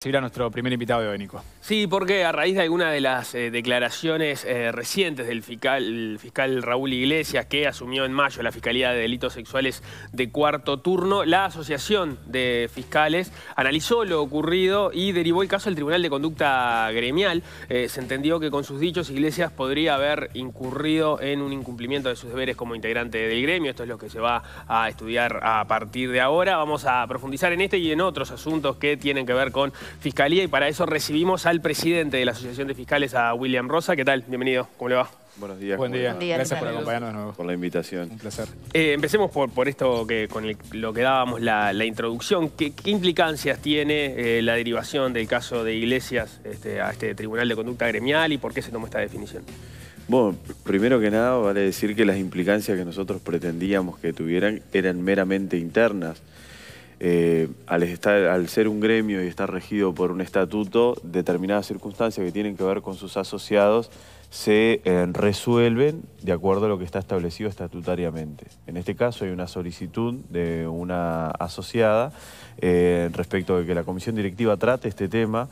recibir a nuestro primer invitado de hoy, Sí, porque a raíz de algunas de las eh, declaraciones eh, recientes del fiscal, Raúl Iglesias, que asumió en mayo la Fiscalía de Delitos Sexuales de cuarto turno, la Asociación de Fiscales analizó lo ocurrido y derivó el caso al Tribunal de Conducta Gremial. Eh, se entendió que con sus dichos Iglesias podría haber incurrido en un incumplimiento de sus deberes como integrante del gremio. Esto es lo que se va a estudiar a partir de ahora. Vamos a profundizar en este y en otros asuntos que tienen que ver con Fiscalía y para eso recibimos al presidente de la Asociación de Fiscales, a William Rosa. ¿Qué tal? Bienvenido. ¿Cómo le va? Buenos días. Buen día. Gracias por acompañarnos de Por la invitación. Un placer. Eh, empecemos por, esto que con lo que dábamos la, introducción. ¿Qué, implicancias tiene eh, la derivación del caso de Iglesias este, a este Tribunal de Conducta Gremial y por qué se tomó esta definición? Bueno, primero que nada vale decir que las implicancias que nosotros pretendíamos que tuvieran eran meramente internas. Eh, al, estar, al ser un gremio y estar regido por un estatuto, determinadas circunstancias que tienen que ver con sus asociados se eh, resuelven de acuerdo a lo que está establecido estatutariamente. En este caso hay una solicitud de una asociada eh, respecto de que la comisión directiva trate este tema.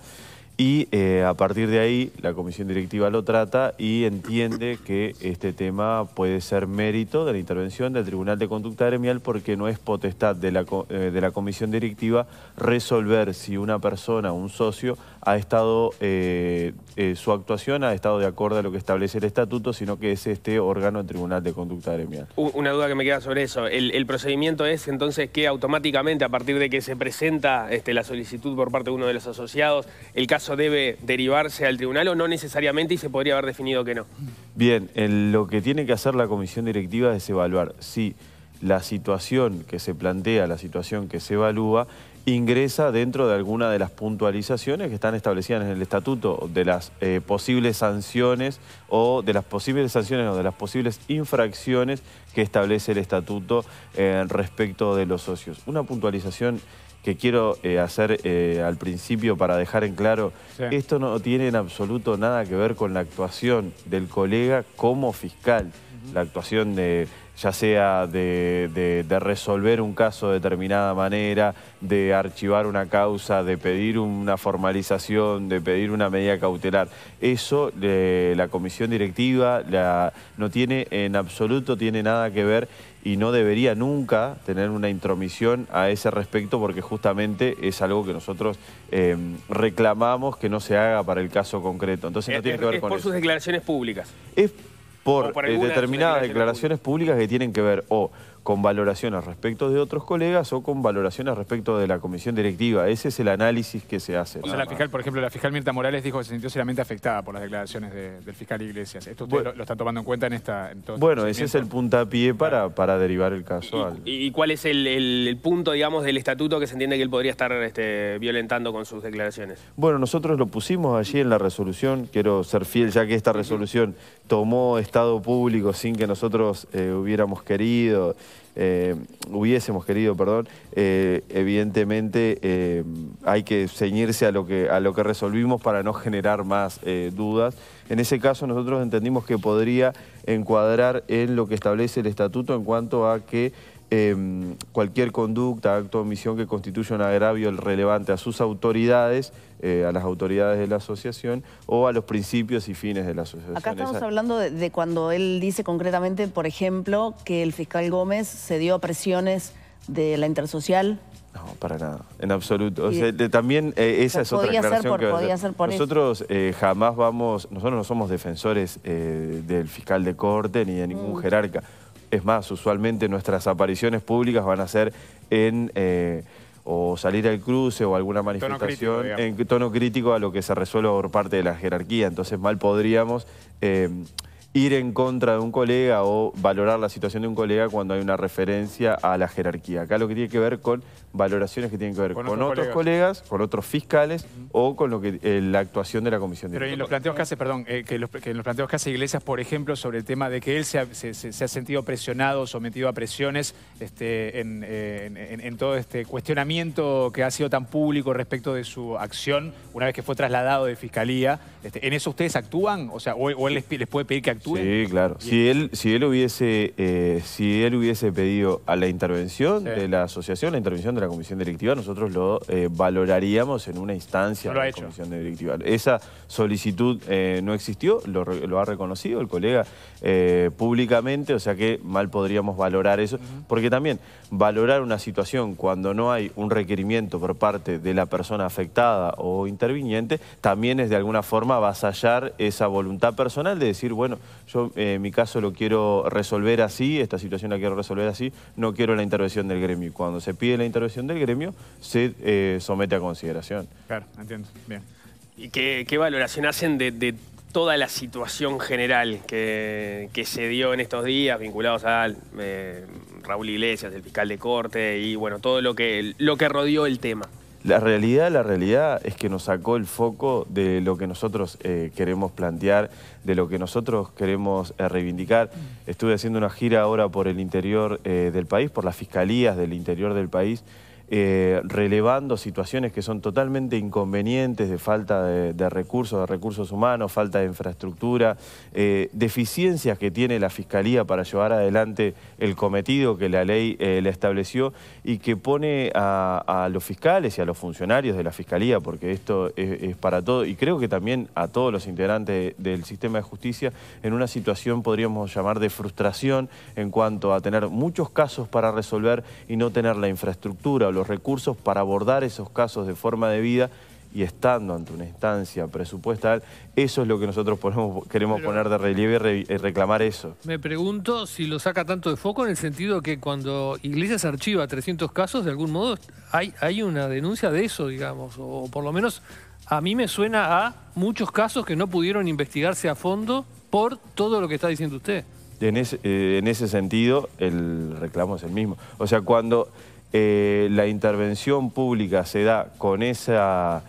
Y eh, a partir de ahí la comisión directiva lo trata y entiende que este tema puede ser mérito de la intervención del Tribunal de Conducta Gremial porque no es potestad de la, eh, comisión directiva resolver si una persona, un socio, ha estado, eh, su actuación ha estado de acuerdo a lo que establece el estatuto, sino que es este órgano, del Tribunal de Conducta Gremial. Una duda que me queda sobre eso. El, procedimiento es entonces que automáticamente a partir de que se presenta este, la solicitud por parte de uno de los asociados, el caso debe derivarse al tribunal o no necesariamente y se podría haber definido que no? Bien, lo que tiene que hacer la comisión directiva es evaluar si la situación que se plantea, la situación que se evalúa, ingresa dentro de alguna de las puntualizaciones que están establecidas en el estatuto de las eh, posibles sanciones o de las posibles sanciones o de las posibles infracciones que establece el estatuto eh, respecto de los socios. Una puntualización que quiero eh, hacer eh, al principio para dejar en claro, esto no tiene en absoluto nada que ver con la actuación del colega como fiscal, la actuación de ya sea de, resolver un caso de determinada manera, de archivar una causa, de pedir una formalización, de pedir una medida cautelar. Eso eh, la comisión directiva la, no tiene en absoluto tiene nada que ver y no debería nunca tener una intromisión a ese respecto porque justamente es algo que nosotros em, reclamamos que no se haga para el caso concreto. Entonces no eh, tiene que eh, ver es por sus declaraciones públicas. Es por, eh, determinadas declaraciones públicas que tienen que ver o con valoraciones respecto de otros colegas o con valoraciones respecto de la comisión directiva. Ese es el análisis que se hace. O sea, la fiscal, por ejemplo, la fiscal Mirta Morales dijo que se sintió seriamente afectada por las declaraciones del fiscal Iglesias. ¿Esto usted lo, está tomando en cuenta en esta... Este bueno, ese es el puntapié para, para derivar el caso. ¿Y, cuál es el, punto, digamos, del estatuto que se entiende que él podría estar este, violentando con sus declaraciones? Bueno, nosotros lo pusimos allí en la resolución. Quiero ser fiel, ya que esta resolución tomó estado público sin que nosotros eh, hubiéramos querido... Eh, hubiésemos querido, perdón, eh, evidentemente eh, hay que ceñirse a lo que, a lo que resolvimos para no generar más dudas. En ese caso nosotros entendimos que podría encuadrar en lo que establece el estatuto en cuanto a que em, cualquier conducta, acto o omisión que constituya un agravio relevante a sus autoridades, eh, a las autoridades de la asociación o a los principios y fines de la asociación. Acá estamos hablando de, de cuando él dice concretamente, por ejemplo, que el fiscal Gómez se dio a presiones de la intersocial no, para nada, en absoluto. también eh, esa es otra aclaración que ser por nosotros eh, jamás vamos, nosotros no somos defensores eh, del fiscal de corte ni de ningún mm. jerarca. Es más, usualmente nuestras apariciones públicas van a ser en o salir al cruce o alguna manifestación en tono crítico a lo que se resuelve por parte de la jerarquía. Entonces mal podríamos ir en contra de un colega o valorar la situación de un colega cuando hay una referencia a la jerarquía. Acá lo que tiene que ver con valoraciones que tienen que ver con, otros, colegas. con otros fiscales o con lo que eh, la actuación de la comisión Pero en los planteos que hace, perdón, eh, que, los, en los planteos que hace Iglesias, por ejemplo, sobre el tema de que él se ha, sentido presionado, sometido a presiones este, eh, en, todo este cuestionamiento que ha sido tan público respecto de su acción, una vez que fue trasladado de fiscalía, este, ¿en eso ustedes actúan? O sea, o, él les, les puede pedir que actúen Sí, claro. Si él, si, él hubiese, eh, si él hubiese pedido a la intervención de la asociación, la intervención de la comisión directiva, nosotros lo eh, valoraríamos en una instancia de la comisión directiva. Esa solicitud eh, no existió, lo, ha reconocido el colega públicamente, o sea que mal podríamos valorar eso, porque también valorar una situación cuando no hay un requerimiento por parte de la persona afectada o interviniente, también es de alguna forma vasallar esa voluntad personal de decir, bueno, yo eh, en mi caso lo quiero resolver así, esta situación la quiero resolver así, no quiero la intervención del gremio. Cuando se pide la intervención del gremio, se eh, somete a consideración. Claro, entiendo, bien. ¿Y qué, valoración hacen de, toda la situación general que, se dio en estos días vinculados a eh, Raúl Iglesias, el fiscal de corte y bueno, todo lo que, lo que rodeó el tema? La realidad, la realidad es que nos sacó el foco de lo que nosotros eh, queremos plantear, de lo que nosotros queremos eh, reivindicar. Estuve haciendo una gira ahora por el interior eh, del país, por las fiscalías del interior del país, eh, relevando situaciones que son totalmente inconvenientes de falta de, recursos, de recursos humanos, falta de infraestructura, eh, deficiencias que tiene la Fiscalía para llevar adelante el cometido que la ley eh, le estableció y que pone a, los fiscales y a los funcionarios de la Fiscalía, porque esto es, es para todo, y creo que también a todos los integrantes del sistema de justicia, en una situación podríamos llamar de frustración en cuanto a tener muchos casos para resolver y no tener la infraestructura los recursos para abordar esos casos de forma debida y estando ante una instancia presupuestal, eso es lo que nosotros queremos poner de relieve y reclamar eso. Me pregunto si lo saca tanto de foco en el sentido que cuando Iglesias archiva 300 casos, de algún modo hay, hay una denuncia de eso, digamos, o por lo menos a mí me suena a muchos casos que no pudieron investigarse a fondo por todo lo que está diciendo usted. En ese, eh, en ese sentido, el reclamo es el mismo. O sea, cuando eh, la intervención pública se da con esa...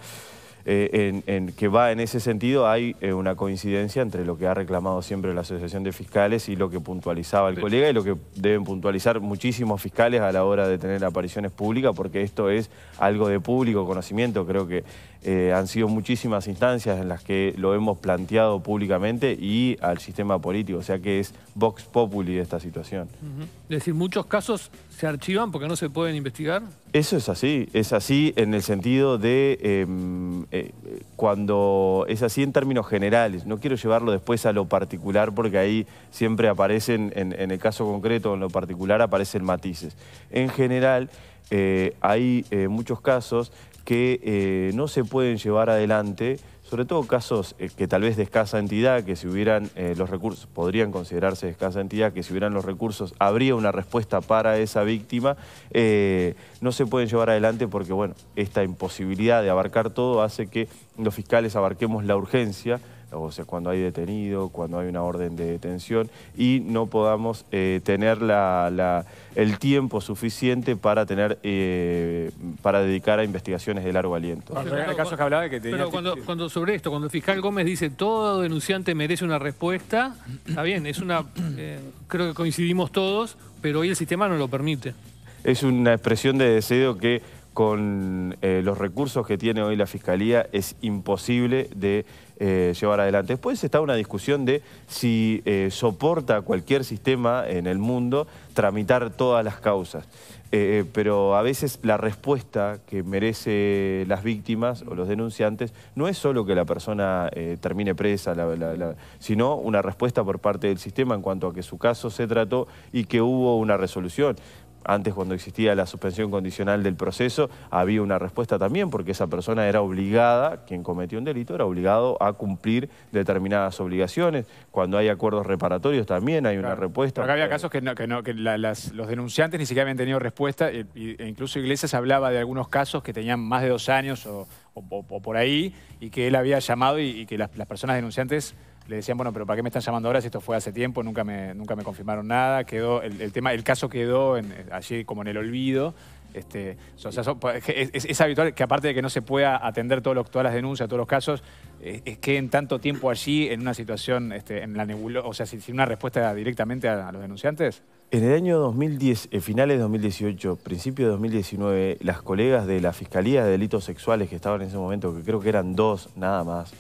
Eh, que va en ese sentido, hay eh, una coincidencia entre lo que ha reclamado siempre la Asociación de Fiscales y lo que puntualizaba el colega y lo que deben puntualizar muchísimos fiscales a la hora de tener apariciones públicas, porque esto es algo de público conocimiento, creo que eh, han sido muchísimas instancias en las que lo hemos planteado públicamente y al sistema político, o sea que es Vox Populi esta situación. Es decir, muchos casos se archivan porque no se pueden investigar. Eso es así, es así en el sentido de em, eh, cuando es así en términos generales, no quiero llevarlo después a lo particular porque ahí siempre aparecen, en, el caso concreto, en lo particular aparecen matices. En general... Eh, hay muchos casos que eh, no se pueden llevar adelante, sobre todo casos eh, que tal vez de escasa entidad, que si hubieran eh, los recursos, podrían considerarse de escasa entidad, que si hubieran los recursos habría una respuesta para esa víctima, no se pueden llevar adelante porque, bueno, esta imposibilidad de abarcar todo hace que los fiscales abarquemos la urgencia o sea, cuando hay detenido, cuando hay una orden de detención, y no podamos eh, tener el tiempo suficiente para tener eh, para dedicar a investigaciones de largo aliento. Pero, cuando, sobre esto, cuando el fiscal Gómez dice todo denunciante merece una respuesta, está bien, es una eh, creo que coincidimos todos, pero hoy el sistema no lo permite. Es una expresión de deseo que con los recursos que tiene hoy la Fiscalía es imposible de eh, llevar adelante. Después está una discusión de si eh, soporta cualquier sistema en el mundo tramitar todas las causas. Eh, pero a veces la respuesta que merece las víctimas o los denunciantes no es solo que la persona termine presa, sino una respuesta por parte del sistema en cuanto a que su caso se trató y que hubo una resolución. Antes, cuando existía la suspensión condicional del proceso, había una respuesta también porque esa persona era obligada, quien cometió un delito, era obligado a cumplir determinadas obligaciones. Cuando hay acuerdos reparatorios también hay una respuesta. Acá había casos que, los denunciantes ni siquiera habían tenido respuesta. E, e, incluso Iglesias hablaba de algunos casos que tenían más de dos años o, por ahí y que él había llamado y, que las personas denunciantes le decían, bueno, pero ¿para qué me están llamando ahora si esto fue hace tiempo? Nunca me, nunca me confirmaron nada. Quedó, el, tema, el caso quedó allí como en el olvido. Este, pues, es, habitual que aparte de que no se pueda atender todas las denuncias, todos los casos, eh, es, tanto tiempo allí en una situación, este, en la o sea, sin, una respuesta directamente a, los denunciantes. En el año 2010, eh, finales de 2018, principio de 2019, las colegas de la Fiscalía de Delitos Sexuales que estaban en ese momento, que creo que eran dos nada más,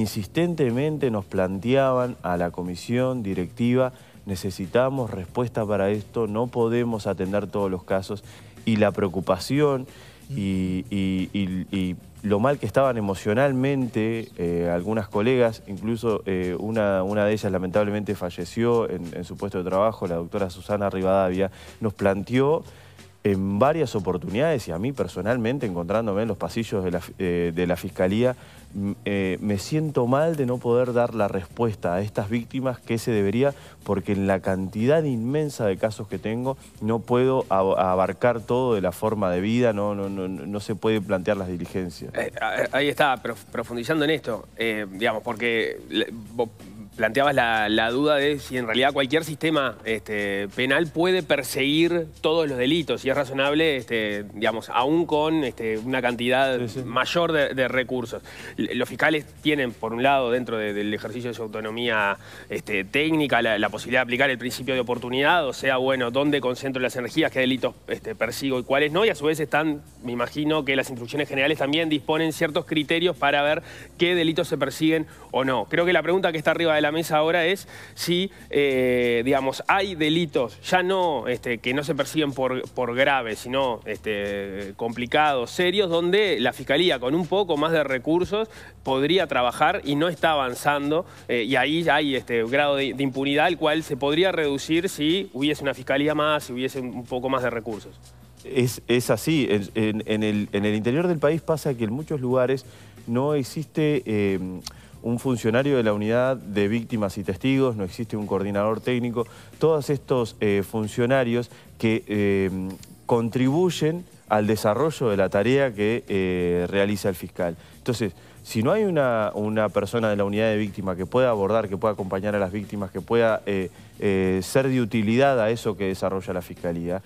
insistentemente nos planteaban a la comisión directiva, necesitamos respuesta para esto, no podemos atender todos los casos y la preocupación y, lo mal que estaban emocionalmente eh, algunas colegas, incluso eh, una, de ellas lamentablemente falleció en, en su puesto de trabajo, la doctora Susana Rivadavia, nos planteó en varias oportunidades y a mí personalmente, encontrándome en los pasillos de la, eh, Fiscalía, eh, me siento mal de no poder dar la respuesta a estas víctimas que se debería, porque en la cantidad inmensa de casos que tengo no puedo abarcar todo de la forma de vida, no, no, no, no se puede plantear las diligencias. Eh, ahí está, profundizando en esto, digamos, porque planteabas la, duda de si en realidad cualquier sistema este, penal puede perseguir todos los delitos y es razonable, este, digamos, aún con este, una cantidad mayor de, recursos. Los fiscales tienen, por un lado, dentro del ejercicio de su autonomía técnica, la, posibilidad de aplicar el principio de oportunidad, o sea, bueno, dónde concentro las energías, qué delitos persigo y cuáles no, y a su vez están, me imagino que las instrucciones generales también disponen ciertos criterios para ver qué delitos se persiguen o no. Creo que la pregunta que está arriba de la mesa ahora es si, eh, digamos, hay delitos ya no este, que no se persiguen por, por graves, sino este, complicados, serios, donde la Fiscalía con un poco más de recursos podría trabajar y no está avanzando eh, y ahí hay este grado de, impunidad el cual se podría reducir si hubiese una Fiscalía más, si hubiese un poco más de recursos. Es, así, en, el, en el interior del país pasa que en muchos lugares no existe... Eh, un funcionario de la unidad de víctimas y testigos, no existe un coordinador técnico. Todos estos eh, funcionarios que eh, contribuyen al desarrollo de la tarea que eh, realiza el fiscal. Entonces, si no hay una, persona de la unidad de víctimas que pueda abordar, que pueda acompañar a las víctimas, que pueda ser de utilidad a eso que desarrolla la fiscalía,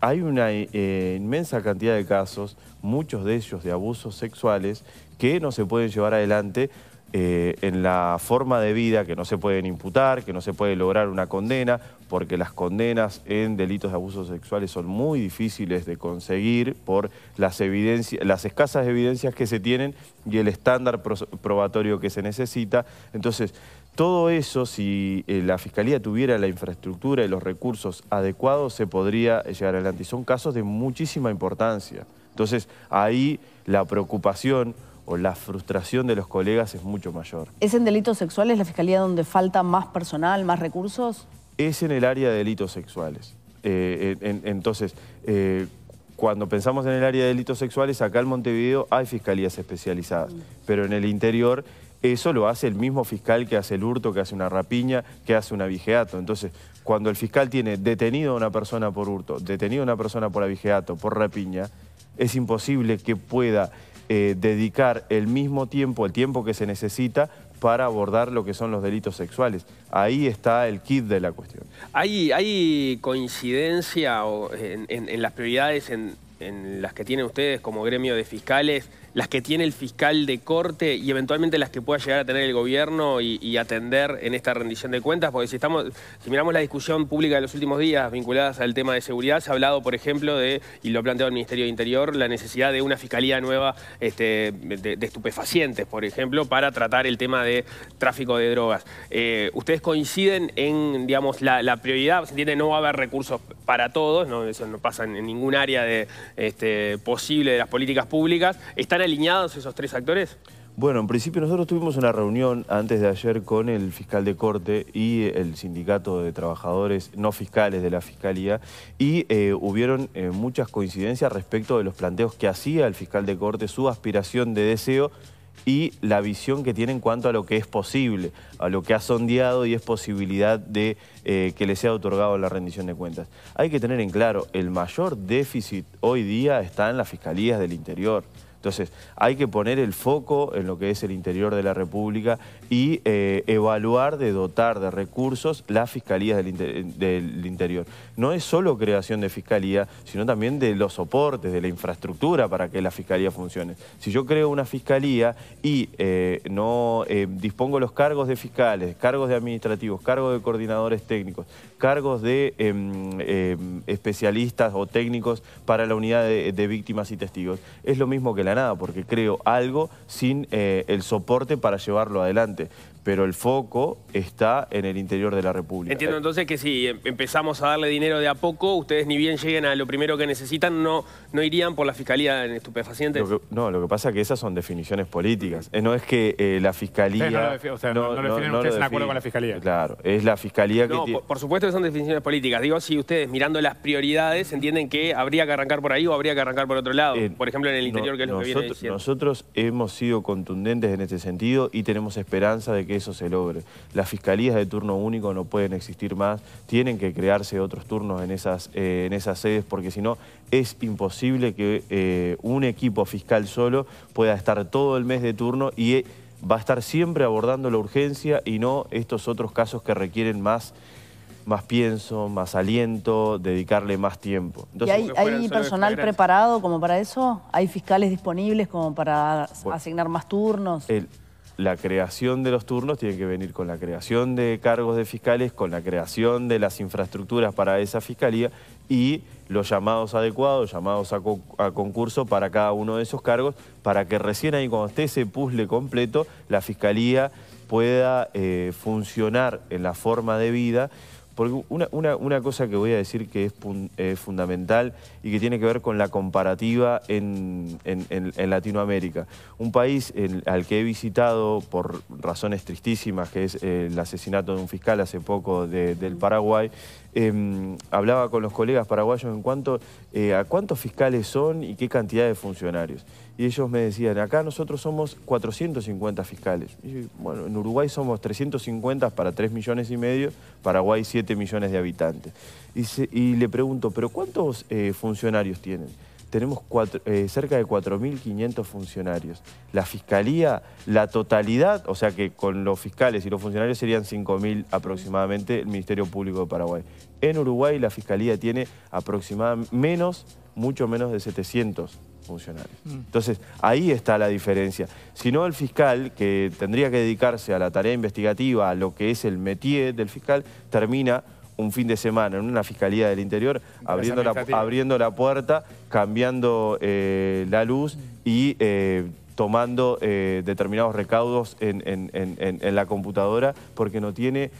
hay una eh, inmensa cantidad de casos, muchos de ellos de abusos sexuales, que no se pueden llevar adelante eh, en la forma de vida, que no se pueden imputar, que no se puede lograr una condena, porque las condenas en delitos de abusos sexuales son muy difíciles de conseguir por las, evidencias, las escasas evidencias que se tienen y el estándar probatorio que se necesita. Entonces, todo eso, si eh, la Fiscalía tuviera la infraestructura y los recursos adecuados, se podría eh, llegar adelante. Y son casos de muchísima importancia. Entonces, ahí la preocupación o la frustración de los colegas es mucho mayor. ¿Es en delitos sexuales la Fiscalía donde falta más personal, más recursos? Es en el área de delitos sexuales. Eh, entonces, cuando pensamos en el área de delitos sexuales, acá en Montevideo hay fiscalías especializadas, mm. pero en el interior eso lo hace el mismo fiscal que hace el hurto, que hace una rapiña, que hace un avigeato. Entonces, cuando el fiscal tiene detenido a una persona por hurto, detenido a una persona por avigeato, por rapiña, es imposible que pueda eh, dedicar el mismo tiempo, el tiempo que se necesita para abordar lo que son los delitos sexuales. Ahí está el kit de la cuestión. ¿Hay, coincidencia en, las prioridades en, en las que tienen ustedes como gremio de fiscales? las que tiene el fiscal de corte y eventualmente las que pueda llegar a tener el gobierno y, atender en esta rendición de cuentas? Porque si, estamos, si miramos la discusión pública de los últimos días vinculadas al tema de seguridad, se ha hablado, por ejemplo, de, y lo ha planteado el Ministerio de Interior, la necesidad de una fiscalía nueva este, de, estupefacientes, por ejemplo, para tratar el tema de tráfico de drogas. Eh, ¿Ustedes coinciden en, digamos, la, prioridad? Se entiende, no va a haber recursos para todos, no, eso no pasa en, ningún área de, este, posible de las políticas públicas. ¿Están alineados esos tres actores? Bueno, en principio nosotros tuvimos una reunión antes de ayer con el fiscal de corte y el sindicato de trabajadores no fiscales de la fiscalía y eh, hubieron eh, muchas coincidencias respecto de los planteos que hacía el fiscal de corte, su aspiración de deseo y la visión que tiene en cuanto a lo que es posible, a lo que ha sondeado y es posibilidad de eh, que le sea otorgado la rendición de cuentas. Hay que tener en claro, el mayor déficit hoy día está en las fiscalías del interior. Entonces, hay que poner el foco en lo que es el interior de la República y eh, evaluar de dotar de recursos las fiscalías del, interior. No es solo creación de fiscalía, sino también de los soportes, de la infraestructura para que la fiscalía funcione. Si yo creo una fiscalía y eh, no eh, dispongo los cargos de fiscales, cargos de administrativos, cargos de coordinadores técnicos, cargos de em, em, especialistas o técnicos para la unidad de, víctimas y testigos, es lo mismo que la nada, porque creo algo sin el soporte para llevarlo adelante. 하는데 pero el foco está en el interior de la República. Entiendo entonces que si em-, empezamos a darle dinero de a poco, ustedes ni bien lleguen a lo primero que necesitan, no, no irían por la Fiscalía en estupefacientes. no, lo que pasa es que esas son definiciones políticas. Eh, no es que eh, la Fiscalía... No, o sea, no, lo definen ustedes en acuerdo con la Fiscalía. Claro, es la Fiscalía que... No, por, supuesto que son definiciones políticas. Digo, si ustedes mirando las prioridades entienden que habría que arrancar por ahí o habría que arrancar por otro lado. Eh, por ejemplo, en el interior, que es lo que viene Nosotros hemos sido contundentes en este sentido y tenemos esperanza de que eso se logre. Las fiscalías de turno único no pueden existir más, tienen que crearse otros turnos en esas, eh, en esas sedes porque si no es imposible que eh, un equipo fiscal solo pueda estar todo el mes de turno y eh, va a estar siempre abordando la urgencia y no estos otros casos que requieren más más pienso, más aliento, dedicarle más tiempo. ¿Y hay, personal preparado como para eso? ¿Hay fiscales disponibles como para asignar más turnos? la creación de los turnos tiene que venir con la creación de cargos de fiscales, con la creación de las infraestructuras para esa fiscalía y los llamados adecuados, llamados a, concurso para cada uno de esos cargos, para que recién ahí cuando esté ese puzzle completo, la fiscalía pueda eh, funcionar en la forma de vida. Porque una, cosa que voy a decir que es eh, fundamental y que tiene que ver con la comparativa en, Latinoamérica. Un país al que he visitado por razones tristísimas, que es eh, el asesinato de un fiscal hace poco del Paraguay, em, hablaba con los colegas paraguayos en cuanto eh, a cuántos fiscales son y qué cantidad de funcionarios. Y ellos me decían, acá nosotros somos 450 fiscales. bueno, en Uruguay somos 350 para 3 millones y medio, Paraguay 7 millones de habitantes. Y, le pregunto, ¿pero cuántos funcionarios? Eh, funcionarios tienen? Tenemos eh, cerca de 4.500 funcionarios. La fiscalía, la totalidad, o sea que con los fiscales y los funcionarios serían 5.000 aproximadamente el Ministerio Público de Paraguay. En Uruguay la fiscalía tiene aproximadamente menos, mucho menos de 700 funcionarios. Mm. Entonces, ahí está la diferencia. Si no, el fiscal, que tendría que dedicarse a la tarea investigativa, a lo que es el métier del fiscal, termina un fin de semana en una Fiscalía del Interior, abriendo la, abriendo la puerta, cambiando eh, la luz y eh, tomando eh, determinados recaudos en, la computadora porque no tiene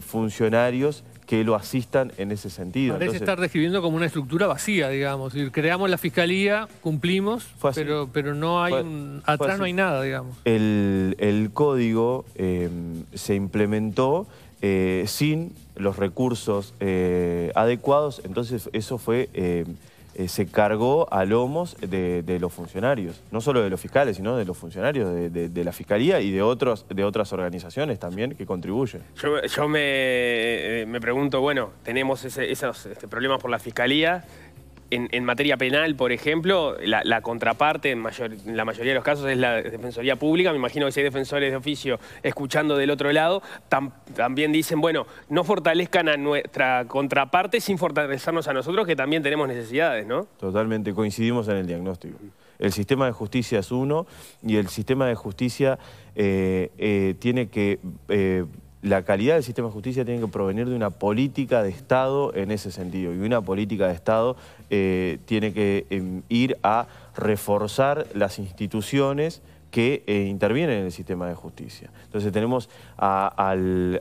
funcionarios que lo asistan en ese sentido. Parece estar describiendo como una estructura vacía, digamos. Creamos la fiscalía, cumplimos, pero, pero no hay atrás no hay nada, digamos. El, el código se implementó eh, sin los recursos eh, adecuados, entonces eso fue... Eh, se cargó a lomos de, los funcionarios, no solo de los fiscales, sino de los funcionarios de, la Fiscalía y de, otros, de otras organizaciones también que contribuyen. Yo, me, pregunto, bueno, tenemos esos este, problemas por la Fiscalía, en, materia penal, por ejemplo, la, contraparte en, mayor, la mayoría de los casos es la Defensoría Pública. Me imagino que si hay defensores de oficio escuchando del otro lado, también dicen, bueno, no fortalezcan a nuestra contraparte sin fortalecernos a nosotros, que también tenemos necesidades, ¿no? Totalmente, coincidimos en el diagnóstico. El sistema de justicia es uno y el sistema de justicia eh, eh, tiene que... Eh, la calidad del sistema de justicia tiene que provenir de una política de Estado en ese sentido. Y una política de Estado eh, tiene que em, ir a reforzar las instituciones que eh, intervienen en el sistema de justicia. Entonces tenemos al,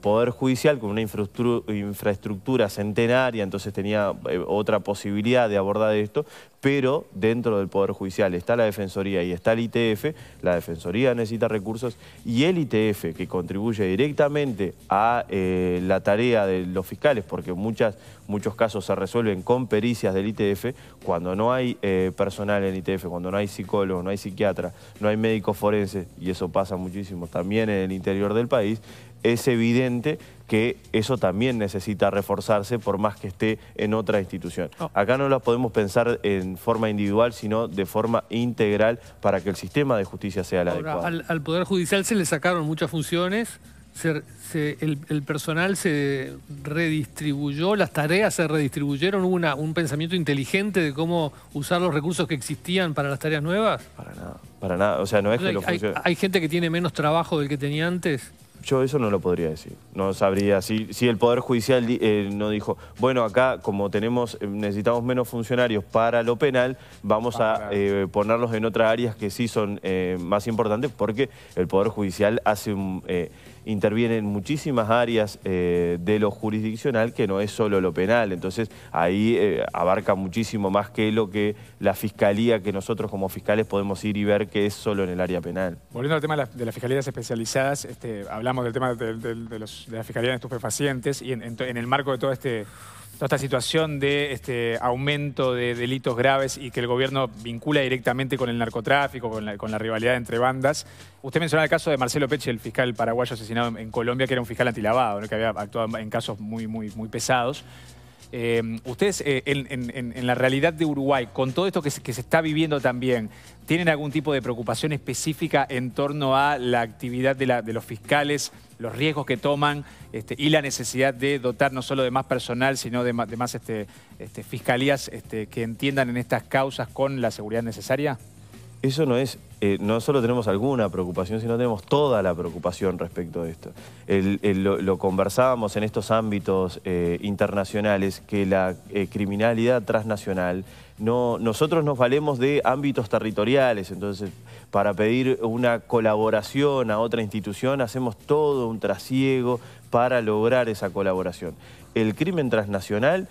Poder Judicial con una infraestructura centenaria, entonces tenía eh, otra posibilidad de abordar esto, pero dentro del Poder Judicial está la Defensoría y está el ITF, la Defensoría necesita recursos y el ITF, que contribuye directamente a eh, la tarea de los fiscales, porque muchos casos se resuelven con pericias del ITF, cuando no hay eh, personal en el ITF, cuando no hay psicólogos, no hay psiquiatras, no hay médicos forenses, y eso pasa muchísimo también en el interior del país, es evidente que eso también necesita reforzarse por más que esté en otra institución. Oh. Acá no la podemos pensar en forma individual, sino de forma integral para que el sistema de justicia sea la Ahora, Al, Poder Judicial se le sacaron muchas funciones, el, personal se redistribuyó, las tareas se redistribuyeron, hubo un pensamiento inteligente de cómo usar los recursos que existían para las tareas nuevas. Para nada, para nada. O sea, no es que lo hay, hay gente que tiene menos trabajo del que tenía antes. Yo eso no lo podría decir. No sabría. Si, el Poder Judicial eh, no dijo, bueno, acá como tenemos eh, necesitamos menos funcionarios para lo penal, vamos a eh, ponerlos en otras áreas que sí son más importantes porque el Poder Judicial hace un intervienen muchísimas áreas eh, de lo jurisdiccional que no es solo lo penal. Entonces ahí eh, abarca muchísimo más que lo que la fiscalía, que nosotros como fiscales podemos ir y ver que es solo en el área penal. Volviendo al tema de, las fiscalías especializadas, este, hablamos del tema de, de, de las fiscalías de estupefacientes y en el marco de todo este toda esta situación de este aumento de delitos graves y que el gobierno vincula directamente con el narcotráfico, con la, rivalidad entre bandas. Usted mencionaba el caso de Marcelo Peche, el fiscal paraguayo asesinado en, Colombia, que era un fiscal antilavado, que había actuado en casos muy, muy, muy pesados. Em, ¿Ustedes eh, en, la realidad de Uruguay, con todo esto que se, está viviendo también, tienen algún tipo de preocupación específica en torno a la actividad de, los fiscales, los riesgos que toman este, y la necesidad de dotar no solo de más personal, sino de más, este, este, fiscalías que entiendan en estas causas con la seguridad necesaria? Eso no es eh, no solo tenemos alguna preocupación, sino tenemos toda la preocupación respecto a esto. lo, conversábamos en estos ámbitos eh, internacionales, que la eh, criminalidad transnacional, no, nosotros nos valemos de ámbitos territoriales, entonces para pedir una colaboración a otra institución hacemos todo un trasiego para lograr esa colaboración. El crimen transnacional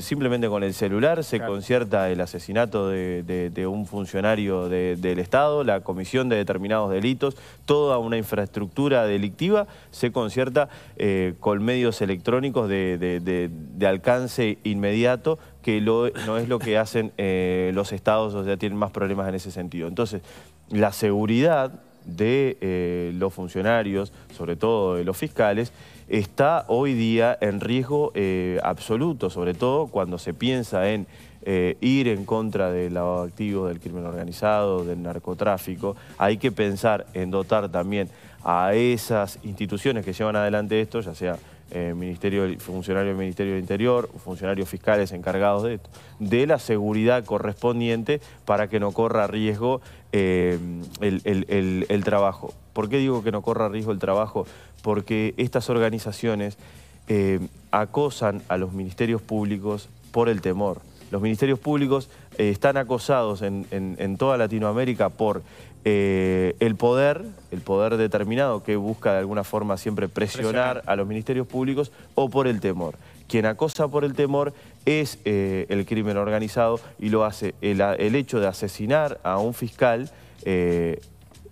simplemente con el celular se concierta el asesinato de, un funcionario del Estado, la comisión de determinados delitos, toda una infraestructura delictiva se concierta eh, con medios electrónicos de, alcance inmediato que no es lo que hacen eh, los estados, o sea, tienen más problemas en ese sentido. Entonces, la seguridad de eh, los funcionarios, sobre todo de los fiscales, está hoy día en riesgo eh, absoluto, sobre todo cuando se piensa en eh, ir en contra del lavado activo, del crimen organizado, del narcotráfico. Hay que pensar en dotar también a esas instituciones que llevan adelante esto, ya sea eh, ministerio, funcionarios del Ministerio del Interior, funcionarios fiscales encargados de esto, de la seguridad correspondiente para que no corra riesgo eh, el, trabajo. ¿Por qué digo que no corra riesgo el trabajo? Porque estas organizaciones... Eh, acosan a los ministerios públicos por el temor. Los ministerios públicos están acosados en, toda Latinoamérica por eh, el poder, el poder determinado que busca de alguna forma siempre presionar, a los ministerios públicos o por el temor. Quien acosa por el temor es eh, el crimen organizado y lo hace el, hecho de asesinar a un fiscal. Eh,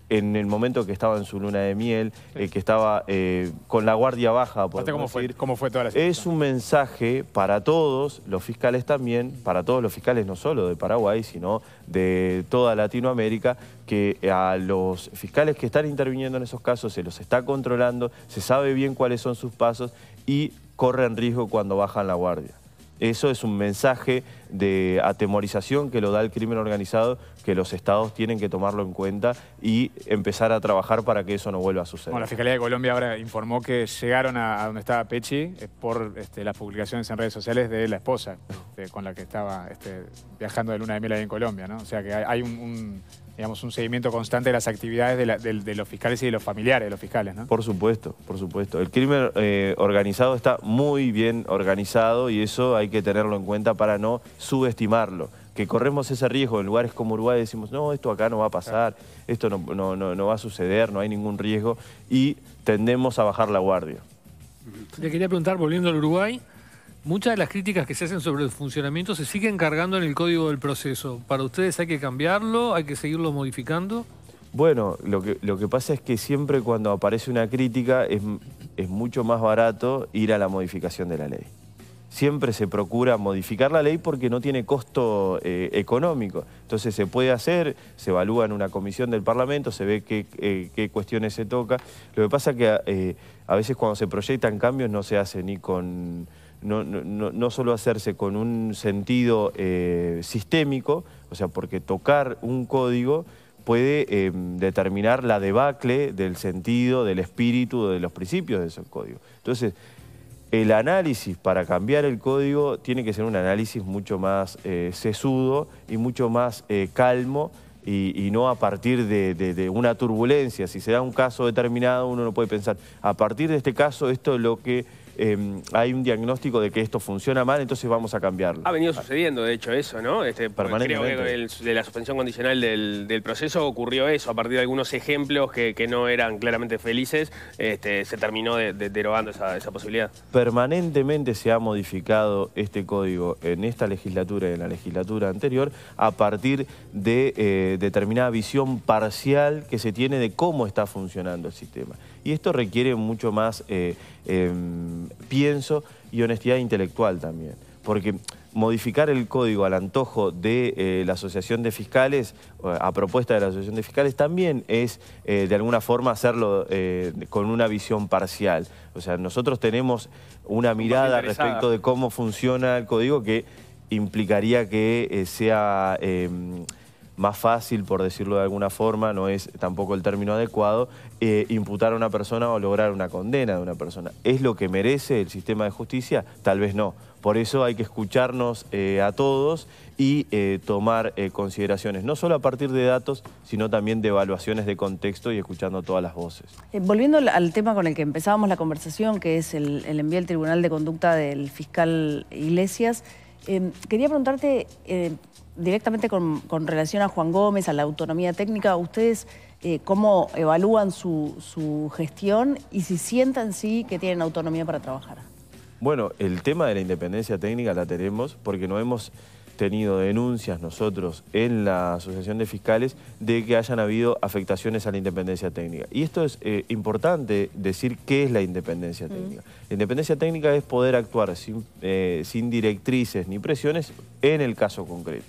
en el momento que estaba en su luna de miel, eh, que estaba eh, con la guardia baja, cómo Fue, cómo fue toda la Es un mensaje para todos, los fiscales también, para todos los fiscales no solo de Paraguay, sino de toda Latinoamérica, que a los fiscales que están interviniendo en esos casos se los está controlando, se sabe bien cuáles son sus pasos y corren riesgo cuando bajan la guardia. Eso es un mensaje de atemorización que lo da el crimen organizado, que los estados tienen que tomarlo en cuenta y empezar a trabajar para que eso no vuelva a suceder. Bueno, la Fiscalía de Colombia ahora informó que llegaron a, donde estaba Pechi eh, por este, las publicaciones en redes sociales de la esposa este, con la que estaba este, viajando de luna de miel ahí en Colombia, ¿no? O sea que hay, un digamos, un seguimiento constante de las actividades de, los fiscales y de los familiares de los fiscales, ¿no? Por supuesto, por supuesto. El crimen eh, organizado está muy bien organizado y eso hay que tenerlo en cuenta para no subestimarlo. Que corremos ese riesgo en lugares como Uruguay decimos, no, esto acá no va a pasar, esto no, va a suceder, no hay ningún riesgo y tendemos a bajar la guardia. Le quería preguntar, volviendo al Uruguay, Muchas de las críticas que se hacen sobre el funcionamiento se siguen cargando en el código del proceso. ¿Para ustedes hay que cambiarlo? ¿Hay que seguirlo modificando? Bueno, lo que, lo que pasa es que siempre cuando aparece una crítica es, es mucho más barato ir a la modificación de la ley. Siempre se procura modificar la ley porque no tiene costo eh, económico. Entonces se puede hacer, se evalúa en una comisión del Parlamento, se ve qué, eh, cuestiones se toca. Lo que pasa es que eh, a veces cuando se proyectan cambios no se hace ni con no, solo hacerse con un sentido eh, sistémico, o sea, porque tocar un código puede em, determinar la debacle del sentido, del espíritu, de los principios de ese código. Entonces, el análisis para cambiar el código tiene que ser un análisis mucho más eh, sesudo y mucho más eh, calmo y, no a partir de, de, una turbulencia. Si se da un caso determinado, uno no puede pensar, a partir de este caso, esto es lo que Em, hay un diagnóstico de que esto funciona mal, entonces vamos a cambiarlo. Ha venido sucediendo, de hecho, eso, ¿no? Este, creo que el, de la suspensión condicional del, proceso ocurrió eso, a partir de algunos ejemplos que, no eran claramente felices, este, se terminó de, derogando esa, posibilidad. Permanentemente se ha modificado este código en esta legislatura y en la legislatura anterior a partir de eh, determinada visión parcial que se tiene de cómo está funcionando el sistema. Y esto requiere mucho más eh, em, pienso y honestidad intelectual también. Porque modificar el código al antojo de eh, la Asociación de Fiscales, a propuesta de la Asociación de Fiscales, también es eh, de alguna forma hacerlo con una visión parcial. O sea, nosotros tenemos una mirada respecto de cómo funciona el código que implicaría que sea em, más fácil, por decirlo de alguna forma, no es tampoco el término adecuado, eh, imputar a una persona o lograr una condena de una persona. ¿Es lo que merece el sistema de justicia? Tal vez no. Por eso hay que escucharnos eh, a todos y eh, tomar consideraciones, no solo a partir de datos, sino también de evaluaciones de contexto y escuchando todas las voces. volviendo al tema con el que empezábamos la conversación, que es el, el envío al Tribunal de Conducta del fiscal Iglesias, Em, quería preguntarte eh, directamente con, relación a Juan Gómez, a la autonomía técnica, ustedes eh, cómo evalúan su, su, gestión y si sientan sí que tienen autonomía para trabajar. Bueno, el tema de la independencia técnica la tenemos porque no hemos tenido denuncias nosotros en la Asociación de Fiscales de que hayan habido afectaciones a la independencia técnica. Y esto es eh, importante decir qué es la independencia técnica. La independencia técnica es poder actuar sin, eh, sin directrices ni presiones en el caso concreto.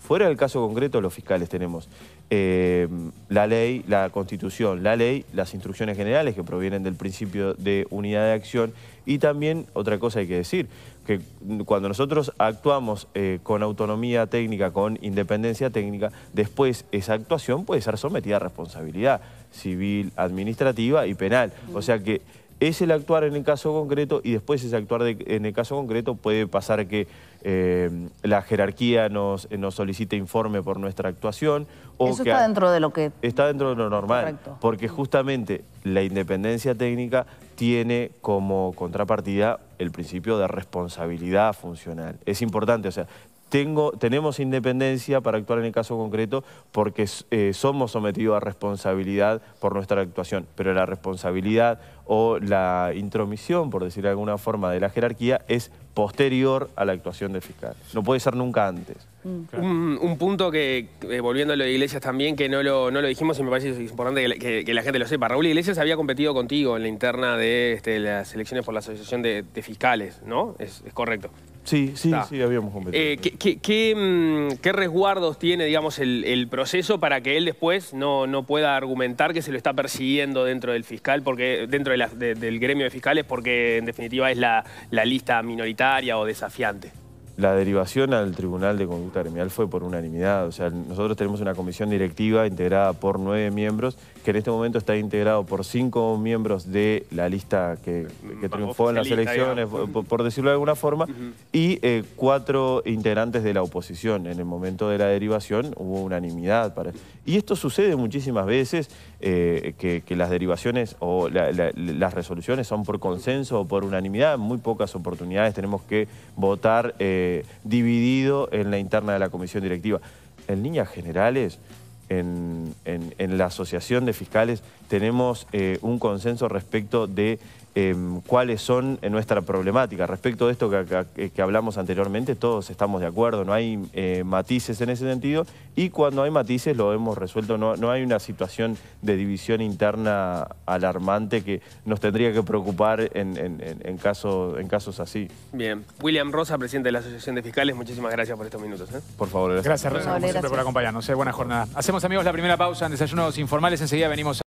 Fuera del caso concreto, los fiscales tenemos Em, la ley, la constitución, la ley, las instrucciones generales que provienen del principio de unidad de acción y también otra cosa hay que decir, que cuando nosotros actuamos eh, con autonomía técnica, con independencia técnica, después esa actuación puede ser sometida a responsabilidad civil, administrativa y penal. O sea que es el actuar en el caso concreto y después ese actuar en el caso concreto puede pasar que eh, la jerarquía nos, eh, nos, solicite informe por nuestra actuación. O Eso está dentro de lo que... Está dentro de lo normal, porque justamente la independencia técnica tiene como contrapartida el principio de responsabilidad funcional. Es importante, o sea, tenemos independencia para actuar en el caso concreto porque eh, somos sometidos a responsabilidad por nuestra actuación, pero la responsabilidad o la intromisión, por decirlo de alguna forma, de la jerarquía es posterior a la actuación del fiscal. No puede ser nunca antes. Mm. Un, punto que, eh, volviendo a lo de Iglesias también, que no lo, no lo dijimos y me parece importante que, la gente lo sepa. Raúl Iglesias había competido contigo en la interna de este, las elecciones por la Asociación de, Fiscales, ¿no? es correcto. Sí, sí, sí, habíamos competido. Eh, mm, ¿qué, resguardos tiene, digamos, el, proceso para que él después no, pueda argumentar que se lo está persiguiendo dentro del fiscal, porque dentro del gremio de fiscales, porque en definitiva es la, la lista minoritaria o desafiante? La derivación al Tribunal de Conducta Gremial fue por unanimidad. O sea, nosotros tenemos una comisión directiva integrada por nueve miembros que en este momento está integrado por cinco miembros de la lista que, triunfó en las elecciones, por, decirlo de alguna forma, y eh, cuatro integrantes de la oposición. En el momento de la derivación hubo unanimidad. Y esto sucede muchísimas veces, eh, que, las derivaciones o las resoluciones son por consenso o por unanimidad. En muy pocas oportunidades tenemos que votar eh, dividido en la interna de la comisión directiva. En líneas generales en, la Asociación de Fiscales tenemos eh, un consenso respecto de Em, cuáles son eh, nuestra problemática. Respecto de esto que, eh, que, hablamos anteriormente, todos estamos de acuerdo, no hay eh, matices en ese sentido, y cuando hay matices lo hemos resuelto, no, hay una situación de división interna alarmante que nos tendría que preocupar en, en casos así. Bien. William Rosa, presidente de la Asociación de Fiscales, muchísimas gracias por estos minutos. Por favor, gracias. Gracias, Rosa, como siempre, por acompañarnos. Buena jornada. Hacemos, amigos, la primera pausa en Desayunos Informales, enseguida venimos